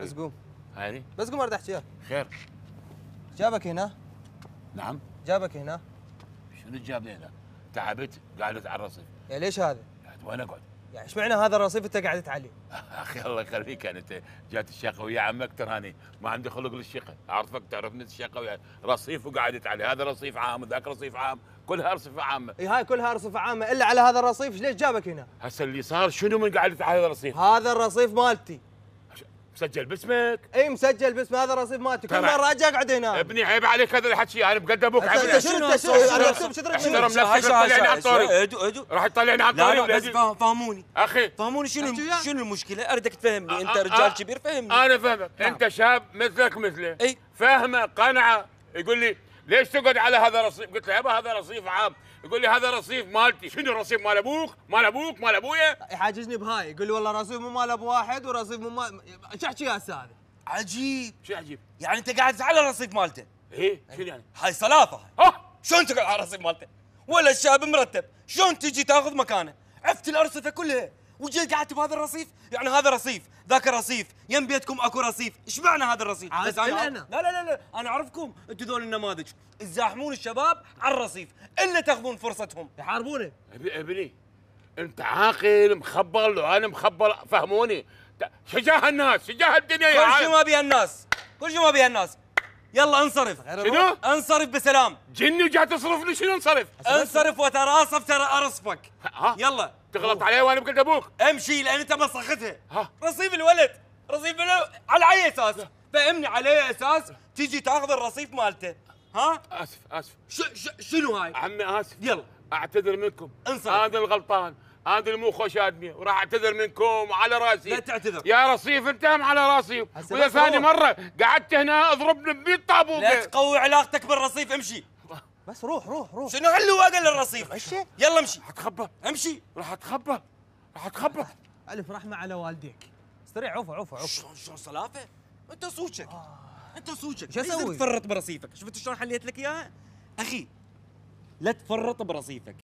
بس قوم عادي بس قوم ارد احتيال خير جابك هنا؟ نعم جابك هنا؟ شنو جابني هنا؟ تعبت قعدت على الرصيف يا ليش هذا؟ وين اقعد؟ يعني ايش معنى هذا الرصيف انت قاعد تعلي؟ اخي الله يخليك انا يعني انت جات الشقه ويا عمك تراني ما عندي خلق للشقه، اعرفك تعرفني الشقه ويا رصيف وقاعد تعلي، هذا رصيف عام وذاك رصيف عام، كلها ارصفه عامه. اي هاي كلها ارصفه عامه الا على هذا الرصيف ليش جابك هنا؟ هسه اللي صار شنو من قاعد تعلي هذا الرصيف؟ هذا الرصيف مالتي، مسجل باسمك اي مسجل باسم هذا الرصيف مالتي كل مره اجي اقعد هنا ابني عيب عليك هذا الحكي انا بقد ابوك عيب عليك شنو انت شنو انا شنو احترم نفسك على الطريق ادو ادو راح تطلعني على الطريق لا بس فهموني اخي فهموني شنو شنو المشكله اردك تفهمني انت رجال كبير فهمني انا فهمك انت شاب مثلك مثله اي فهمه قنعه يقول لي ليش تقعد على هذا الرصيف؟ قلت له يابا هذا رصيف عام، يقول لي هذا رصيف مالتي، شنو رصيف مال ابوك؟ مال ابوك؟ مال ابويا؟ يحاججني بهاي، يقول لي والله رصيف مو مال ابو واحد ورصيف مو مال شو احكي يا استاذ؟ عجيب شو عجيب؟ يعني انت قاعد على الرصيف مالته ايه شنو يعني؟ هاي سلافه هاي شلون تقعد على الرصيف مالته؟ ولا الشاب مرتب، شلون تجي تاخذ مكانه؟ عفت الارصفه كلها وجيت قعدت بهذا الرصيف يعني هذا رصيف ذاك الرصيف يم بيتكم اكو رصيف ايش معنى هذا الرصيف بس انا أنا. لا لا لا لا انا اعرفكم انتم ذول النماذج تزاحمون الشباب على الرصيف الا تاخذون فرصتهم يحاربونه ابني انت عاقل مخبل وانا مخبل فهموني شجاه الناس شجاه الدنيا يا كل شيء ما بيها الناس كل شيء ما بيها الناس يلا انصرف شنو؟ انصرف بسلام جني وجاي تصرفني شنو انصرف؟ انصرف وتراصف ترى ارصفك آه. يلا تغلط علي وانا بقلد ابوك امشي لان انت مسخته رصيف الولد رصيف الولد على اي اساس؟ فهمني على اي اساس تيجي تاخذ الرصيف مالته ها؟ اسف اسف ش ش شنو هاي؟ عمي اسف يلا اعتذر منكم انصح هذا الغلطان هذا اللي مو خوش ادمي وراح اعتذر منكم وعلى راسي لا تعتذر يا رصيف انتهم على راسي واذا ثاني مره قعدت هنا اضربني 100 طابوقه لا تقوي علاقتك بالرصيف امشي بس روح روح روح شنو هاللواقه اللي الرصيف مشي يلا امشي راح اتخبى امشي راح اتخبى راح اتخبى الف رحمه على والديك استرع عوفه عوفه عوفه شلون شلون صلافه انت صوتك آه. انت صوتك شو اسوي تفرط برصيفك شفت شلون حليت لك اياها اخي لا تفرط برصيفك